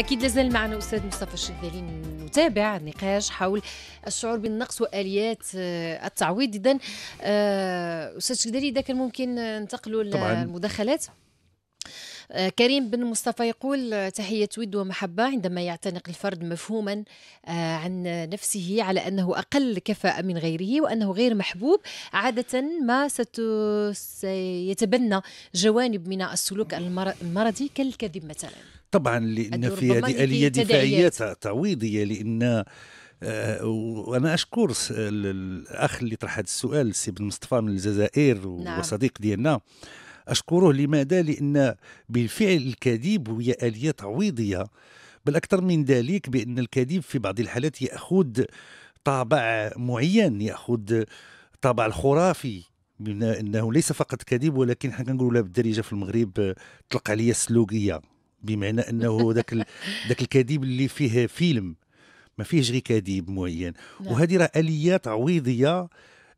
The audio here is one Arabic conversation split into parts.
أكيد لازال معنا أستاذ مصطفى الشرذلي نتابع النقاش حول الشعور بالنقص وآليات آه، التعويض إذا آه، أستاذ الشرذلي إذا كان ممكن ننتقلوا للمداخلات آه، كريم بن مصطفى يقول آه، تحية ود ومحبة عندما يعتنق الفرد مفهوما آه، عن نفسه على أنه أقل كفاءة من غيره وأنه غير محبوب عادة ما سيتبنى جوانب من السلوك المرضي كالكذب مثلا طبعا لأن في هذه آلية دفاعية تعويضية لأن وانا اشكر الاخ اللي طرح هذا السؤال سي بن مصطفى من الجزائر نعم. وصديق ديالنا أشكره لماذا؟ لأن بالفعل الكذب هي آلية تعويضية بل أكثر من ذلك بأن الكذب في بعض الحالات يأخذ طابع معين يأخذ طابع الخرافي من أنه ليس فقط كذب ولكن حنا كنقولوا بالدارجة في المغرب تطلق عليا السلوكية بمعنى أنه ذاك ذاك الكذب اللي فيه فيلم ما فيهش غير كذب معين نعم. وهذه راه آلية تعويضية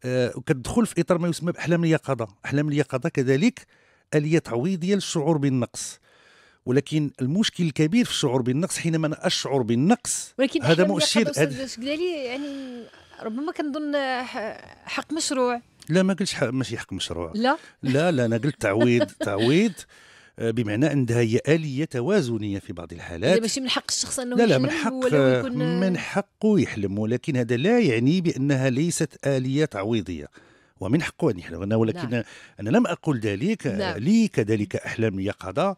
آه، وكتدخل في اطار ما يسمى باحلام اليقظه احلام اليقظه كذلك اليه تعويضيه للشعور بالنقص ولكن المشكل الكبير في الشعور بالنقص حينما انا اشعر بالنقص ولكن هذا مؤشر هذا يعني ربما كنظن حق مشروع لا ما قلتش ماشي حق مشروع لا لا لا انا قلت تعويض تعويض بمعنى عندها هي اليه توازنيه في بعض الحالات ماشي من حق الشخص انه لا لا من حق ولو يكون من حقه يحلم ولكن هذا لا يعني بانها ليست اليه تعويضيه ومن حقه ان يحلم أنا ولكن نعم. انا لم اقل ذلك نعم. لي كذلك احلام يقظه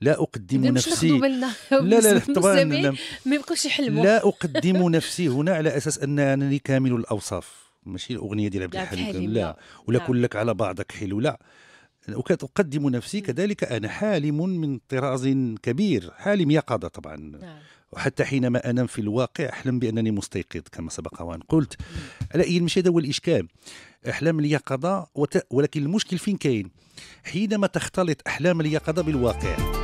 لا أقدم نفسي لا لا لا طبعا نعم. ما يبقوش يحلموا لا أقدم نفسي هنا على أساس أنني كامل الأوصاف ماشي الأغنية ديال عبد نعم، الحليم لا ولا كلك نعم. على بعضك حلو لا أقدم يعني نفسي كذلك أنا حالم من طراز كبير حالم يقظة طبعا نعم. وحتى حينما أنام في الواقع أحلم بأنني مستيقظ كما سبق وأن قلت أي مش هذا هو الإشكال أحلام اليقظة ولكن المشكل فين كاين حينما تختلط أحلام اليقظة بالواقع